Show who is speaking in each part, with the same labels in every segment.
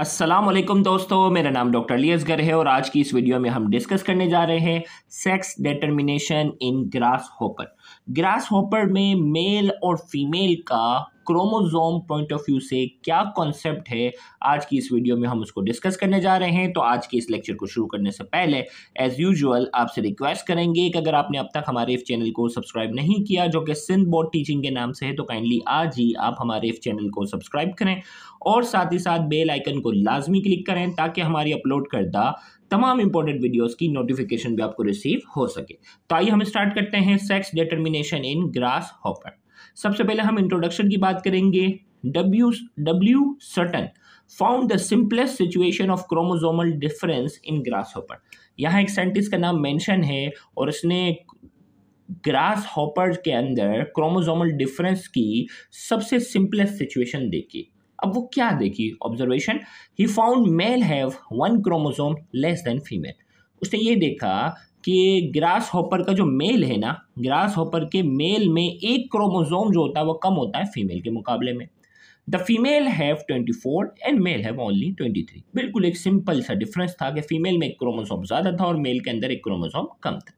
Speaker 1: असलम दोस्तों मेरा नाम डॉक्टर लियसगर गर है और आज की इस वीडियो में हम डिस्कस करने जा रहे हैं sex determination in grasshopper grasshopper में मेल और फीमेल का क्रोमोजोम पॉइंट ऑफ व्यू से क्या कॉन्सेप्ट है आज की इस वीडियो में हम उसको डिस्कस करने जा रहे हैं तो आज के इस लेक्चर को शुरू करने से पहले एज़ यूजल आपसे रिक्वेस्ट करेंगे कि अगर आपने अब तक हमारे इस चैनल को सब्सक्राइब नहीं किया जो कि सिंध बोर्ड टीचिंग के नाम से है तो काइंडली आज ही आप हमारे इस चैनल को सब्सक्राइब करें और साथ ही साथ बेल आइकन को लाजमी क्लिक करें ताकि हमारी अपलोड करदा तमाम इंपॉर्टेंट वीडियोस की नोटिफिकेशन भी आपको रिसीव हो सके तो आइए हम स्टार्ट करते हैं sex determination in grasshopper सबसे पहले हम इंट्रोडक्शन की बात करेंगे W W Sutton found the simplest situation of chromosomal difference in grasshopper यहाँ एक साइंटिस्ट का नाम मेंशन है और उसने ग्रास हॉपर के अंदर क्रोमोजोमल डिफरेंस की सबसे सिंपलेस्ट सिचुएशन देखी अब वो क्या देखी observation he found male have one chromosome less than female उसने ये देखा कि ग्रास हॉपर का जो मेल है ना ग्रास हॉपर के मेल में एक क्रोमोजोम जो होता है वो कम होता है फीमेल के मुकाबले में the female have twenty four and male have only twenty three बिल्कुल एक सिंपल सा डिफरेंस था कि फीमेल में एक क्रोमोजोम ज़्यादा था और मेल के अंदर एक क्रोमोजोम कम था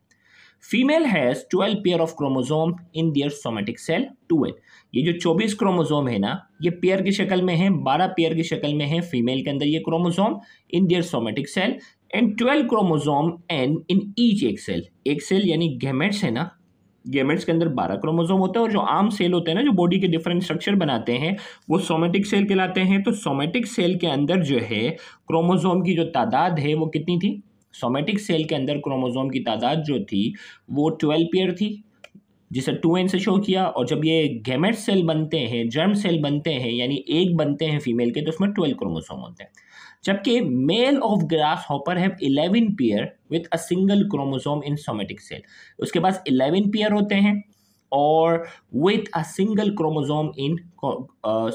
Speaker 1: female has twelve pair of chromosome in their somatic cell twelve ये जो चौबीस क्रोमोजोम है ना ये पेयर की शक्ल में है बारह पेयर की शक्ल में है फीमेल के अंदर ये chromosome in their somatic cell and twelve chromosome in in each एक सेल एक सेल यानी गेमेट्स है ना गेमेट्स के अंदर बारह क्रोमोजोम होता है और जो आम सेल होते हैं ना जो बॉडी के डिफरेंट स्ट्रक्चर बनाते हैं वो सोमेटिक सेल कहलाते हैं तो सोमेटिक सेल के अंदर जो है क्रोमोजोम की जो तादाद है वो कितनी थी सोमेटिक सेल के अंदर क्रोमोजोम की तादाद जो थी वो ट्वेल्व पेयर थी जिसे टू एन से शो किया और जब ये गेमेट सेल बनते हैं जर्म सेल बनते हैं यानी एक बनते हैं फीमेल के तो उसमें ट्वेल्व क्रोमोसोम होते हैं जबकि male of grasshopper have eleven pair with a single chromosome in somatic cell उसके पास इलेवन पेयर होते हैं और with a single chromosome in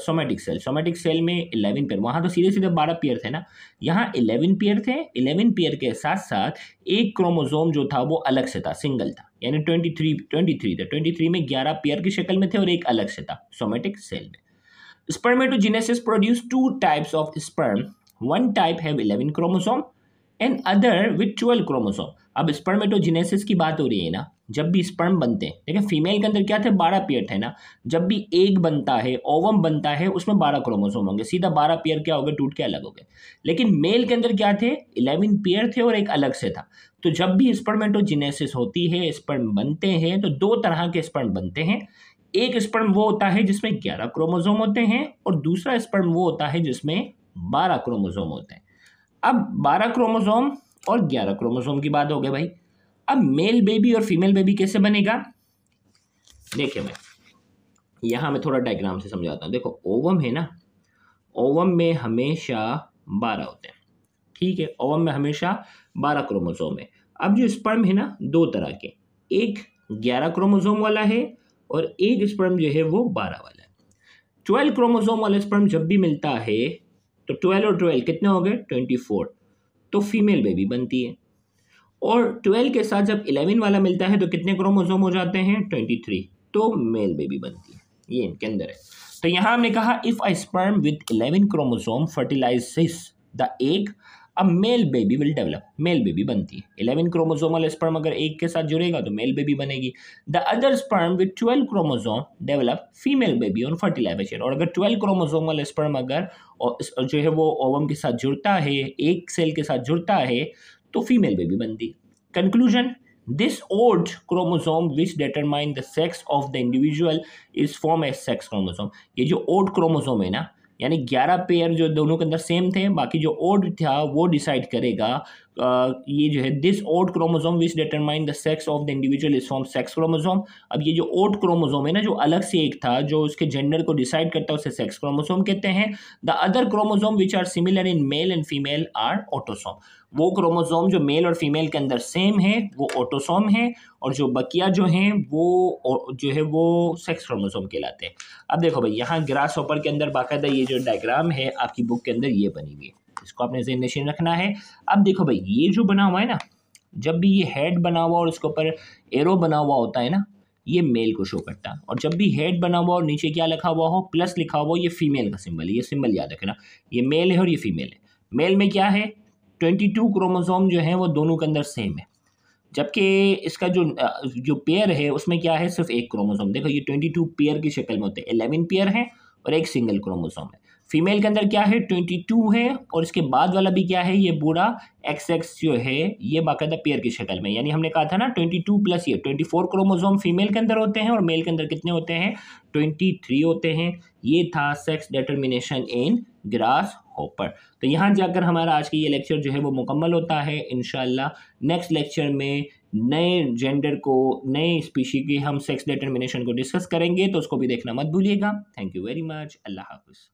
Speaker 1: somatic cell somatic cell में इलेवन पेयर वहाँ तो सीधे सीधे बारह पेयर थे ना यहाँ इलेवन पेयर थे इलेवन पेयर के साथ साथ एक क्रोमोसोम जो था वो अलग से था सिंगल था यानी ट्वेंटी थ्री था थ्री में ग्यारह पेयर की शक्ल में थे और एक अलग से था सोमेटिक सेल में spermatogenesis produce two types of sperm one type have eleven chromosome and other with twelve chromosome अब स्पर्मेटोजिनेसिस की बात हो रही है ना जब भी स्पर्म बनते हैं देखिए फीमेल के अंदर क्या थे बारह पेयर थे ना जब भी एक बनता है ओवम बनता है उसमें बारह क्रोमोसोम होंगे सीधा बारह पेयर क्या हो गए टूट के अलग हो गए लेकिन मेल के अंदर क्या थे इलेवन पेयर थे और एक अलग से था तो जब भी स्पर्मेटोजिनेसिस होती है स्पर्म बनते हैं तो दो तरह के स्पर्म बनते हैं एक स्पर्म वो होता है जिसमें ग्यारह क्रोमोजोम होते हैं और दूसरा स्पर्म वो होता है जिसमें बारह क्रोमोज़ोम होते हैं अब बारह क्रोमोज़ोम और ग्यारह क्रोमोसोम की बात हो गई भाई अब मेल बेबी और फीमेल बेबी कैसे बनेगा देखिए मैं यहाँ मैं थोड़ा डायग्राम से समझाता हूँ देखो ओवम है ना ओवम में हमेशा बारह होते हैं ठीक है ओवम में हमेशा बारह क्रोमोजोम है अब जो स्पर्म है ना दो तरह के एक ग्यारह क्रोमोजोम वाला है और एक स्पर्म जो है वो बारह वाला है ट्वेल्व क्रोमोजोम वाला स्पर्म जब भी मिलता है तो ट्वेल्व और ट्वेल्व कितने हो गए ट्वेंटी फोर तो फीमेल बेबी बनती है और ट्वेल्व के साथ जब इलेवन वाला मिलता है तो कितने क्रोमोजोम हो जाते हैं ट्वेंटी थ्री तो मेल बेबी बनती है ये इनके अंदर है तो यहाँ हमने कहा if I sperm with eleven chromosome fertilise the egg अब male baby will develop male baby बनती है इलेवन क्रोमोजोमल स्पर्म अगर एक के साथ जुड़ेगा तो मेल बेबी बनेगी the other sperm with twelve chromosome develop female baby on fertilisation और अगर ट्वेल्व क्रोमोजोमल स्पर्म अगर जो है वो ओवम के साथ जुड़ता है एक सेल के साथ जुड़ता है तो फीमेल बेबी बनती conclusion this old chromosome which determine the sex of the individual is form as sex chromosome ये जो ओल्ड क्रोमोजोम है ना यानी ग्यारह पेयर जो दोनों के अंदर सेम थे बाकी जो ओड था वो डिसाइड करेगा Uh, ये जो है this odd chromosome which determine the sex of the individual is from sex chromosome अब ये जो ओड क्रोमोजोम है ना जो अलग से एक था जो उसके जेंडर को डिसाइड करता है उसे सेक्स क्रोमोजोम कहते हैं the other chromosome which are similar in male and female are autosome वो क्रोमोजोम जो मेल और फीमेल के अंदर सेम है वो ऑटोसोम है और जो बकिया जो हैं वो जो है वो सेक्स क्रोमोजोम कहलाते हैं अब देखो भाई यहाँ ग्रास ओपर के अंदर बाकायदा ये जो डायग्राम है आपकी बुक के अंदर ये बनी हुई है इसको आपने जेनरेशन रखना है अब देखो भाई ये जो बना हुआ है ना जब भी ये हेड बना हुआ और उसके ऊपर एरो बना हुआ होता है ना ये मेल को शो करता है और जब भी हेड बना हुआ और नीचे क्या लिखा हुआ हो प्लस लिखा हुआ हो ये फीमेल का सिंबल है ये सिंबल याद रखना ये मेल है और ये फीमेल है मेल में क्या है ट्वेंटी टू क्रोमोजोम जो है वो दोनों के अंदर सेम है जबकि इसका जो जो पेयर है उसमें क्या है सिर्फ एक क्रोमोसोम देखो ये ट्वेंटी टू पेयर की शक्ल में होते हैं एलेवन पेयर हैं और एक सिंगल क्रोमोसोम है फीमेल के अंदर क्या है ट्वेंटी टू है और इसके बाद वाला भी क्या है ये बूढ़ा एक्स एक्स जो है ये बाकायदा पेयर की शक्ल में यानी हमने कहा था ना ट्वेंटी टू प्लस ये ट्वेंटी फोर क्रोमोजोम फीमेल के अंदर होते हैं और मेल के अंदर कितने होते हैं ट्वेंटी थ्री होते हैं ये था sex determination in grasshopper तो यहाँ जाकर हमारा आज का ये लेक्चर जो है वो मुकम्मल होता है इन नेक्स्ट लेक्चर में नए जेंडर को नए स्पीशी के हम सेक्स डिटर्मिनेशन को डिस्कस करेंगे तो उसको भी देखना मत भूलिएगा थैंक यू वेरी मच अल्लाह हाफिज़